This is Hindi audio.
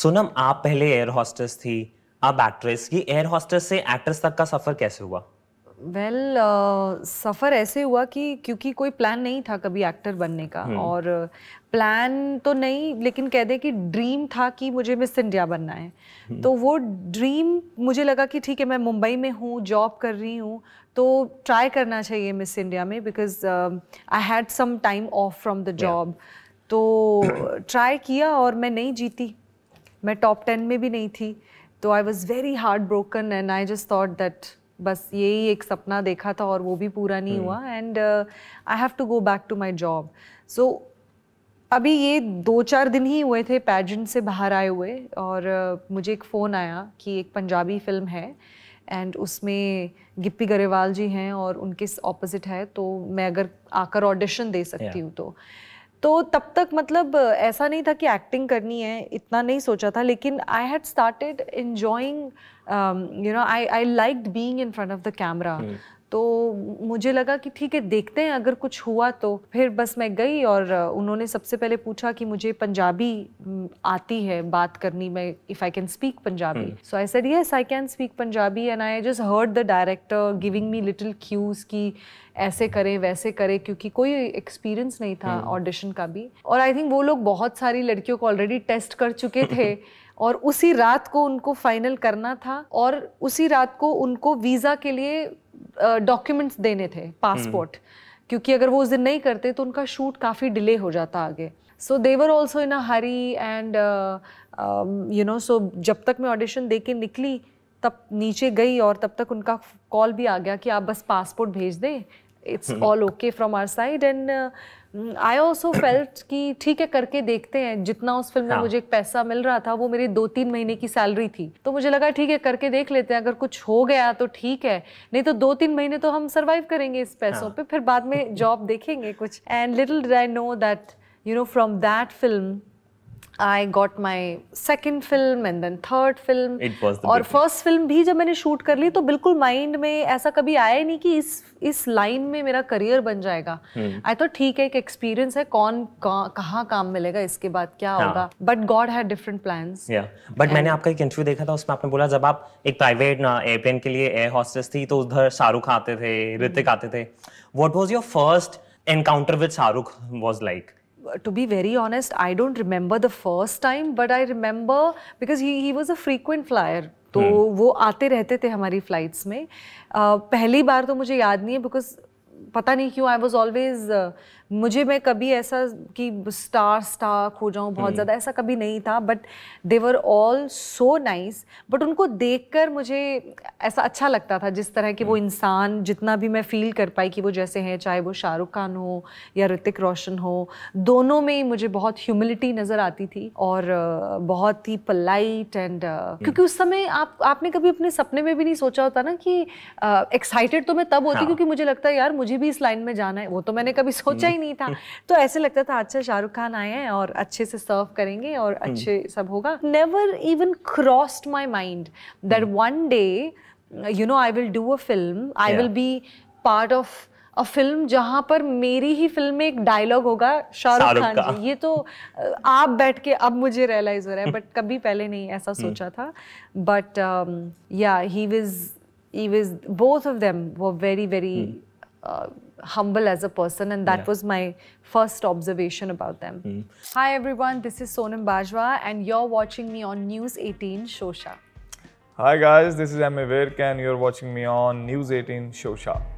सोनम आप पहले एयर हॉस्टेस थी अब एक्ट्रेस ये एयर हॉस्टेस से एक्ट्रेस तक का सफ़र कैसे हुआ वेल well, uh, सफ़र ऐसे हुआ कि क्योंकि कोई प्लान नहीं था कभी एक्टर बनने का hmm. और प्लान uh, तो नहीं लेकिन कह दे कि ड्रीम था कि मुझे मिस इंडिया बनना है hmm. तो वो ड्रीम मुझे लगा कि ठीक है मैं मुंबई में हूँ जॉब कर रही हूँ तो ट्राई करना चाहिए मिस इंडिया में because I had some time off from the job तो ट्राई किया और मैं नहीं जीती मैं टॉप टेन में भी नहीं थी तो I was very hard broken and I just thought that बस यही एक सपना देखा था और वो भी पूरा नहीं हम्म। हुआ and I have to go back to my job so अभी ये दो चार दिन ही हुए थे पैजेंट से बाहर आए हुए और uh, मुझे एक फ़ोन आया कि एक पंजाबी फिल्म है एंड उसमें गिप्पी गरेवाल जी हैं और उनके ऑपोजिट है तो मैं अगर आकर ऑडिशन दे सकती yeah. हूँ तो तो तब तक मतलब ऐसा नहीं था कि एक्टिंग करनी है इतना नहीं सोचा था लेकिन I had started enjoying you know I I like being in front of the camera तो मुझे लगा कि ठीक है देखते हैं अगर कुछ हुआ तो फिर बस मैं गई और उन्होंने सबसे पहले पूछा कि मुझे पंजाबी आती है बात करनी मैं if I can speak Punjabi so I said yes I can speak Punjabi and I just heard the director giving me little cues की ऐसे करें वैसे करें क्योंकि कोई एक्सपीरियंस नहीं था ऑडिशन हम्म। का भी और आई थिंक वो लोग बहुत सारी लड़कियों को ऑलरेडी टेस्ट कर चुके थे और उसी रात को उनको फाइनल करना था और उसी रात को उनको वीज़ा के लिए डॉक्यूमेंट्स देने थे पासपोर्ट हम्म। क्योंकि अगर वो उस दिन नहीं करते तो उनका शूट काफ़ी डिले हो जाता आगे so they were also in a hurry and you know so जब तक मैं ऑडिशन दे के निकली तब नीचे गई और तब तक उनका कॉल भी आ गया कि आप बस पासपोर्ट भेज दें it's all okay from our side and I also felt कि ठीक है करके देखते हैं जितना उस फिल्म में हाँ। मुझे एक पैसा मिल रहा था वो मेरी दो तीन महीने की सैलरी थी तो मुझे लगा ठीक है करके देख लेते हैं अगर कुछ हो गया तो ठीक है नहीं तो दो तीन महीने तो हम सर्वाइव करेंगे इस पैसों हाँ। पे फिर बाद में जॉब देखेंगे कुछ and little I know that you know from that film I got my second film and then third film और फर्स्ट फिल्म भी जब मैंने शूट कर ली तो बिल्कुल माइंड में ऐसा कभी आया नहीं कि इस इस लाइन में मेरा करियर बन जाएगा आई hmm. तो ठीक है एक एक्सपीरियंस है कौन कहाँ काम मिलेगा इसके बाद क्या हाँ. होगा but God had different plans but मैंने आपका एक इंटरव्यू देखा था उसमें आपने बोला जब आप एक प्राइवेट एयरप्लेन uh, के लिए एयर हॉस्टेस थी तो उधर शाहरुख आते थे hmm. ऋतिक आते थे what was your first encounter with Shahrukh was like to be very honest, I don't remember the first time, but I remember because he, he was a frequent flyer. तो वो आते रहते थे हमारी फ्लाइट्स में uh, पहली बार तो मुझे याद नहीं है बिकॉज पता नहीं क्यों आई वॉज ऑलवेज मुझे मैं कभी ऐसा कि स्टार स्टार खो जाऊँ बहुत हम्म। ज़्यादा ऐसा कभी नहीं था but they were all so nice but उनको देखकर मुझे ऐसा अच्छा लगता था जिस तरह कि वो हम्म। इंसान जितना भी मैं फील कर पाई कि वो जैसे हैं चाहे वो शाहरुख खान हो या ऋतिक रोशन हो दोनों में ही मुझे बहुत ह्यूमिलिटी नज़र आती थी और uh, बहुत ही पलाइट एंड uh, हम्म। क्योंकि उस समय आप आपने कभी अपने सपने में भी नहीं सोचा होता ना कि एक्साइटेड uh, तो मैं तब होती हाँ. क्योंकि मुझे लगता है यार मुझे मुझे भी इस लाइन में जाना है वो तो मैंने कभी सोचा ही नहीं था हम्म। तो ऐसे लगता था अच्छा शाहरुख खान आए हैं और अच्छे से सर्व करेंगे और हम्म। अच्छे सब होगा never even crossed my mind that one day you know I will do a film I will be part of a film जहाँ पर मेरी ही फिल्म में एक डायलॉग होगा शाहरुख खान जी ये तो आप बैठ के अब मुझे रियलाइज हो रहा है बट कभी पहले नहीं ऐसा हम्म। सोचा था but yeah he was he was both of them were very very uh, humble as a person and that yeah. was my first observation about them. Mm. Hi everyone, this is Sonam Bajwa and you're watching me on News 18 Shosha. Hi guys, this is Amy Virk and you're watching me on News 18 Shosha.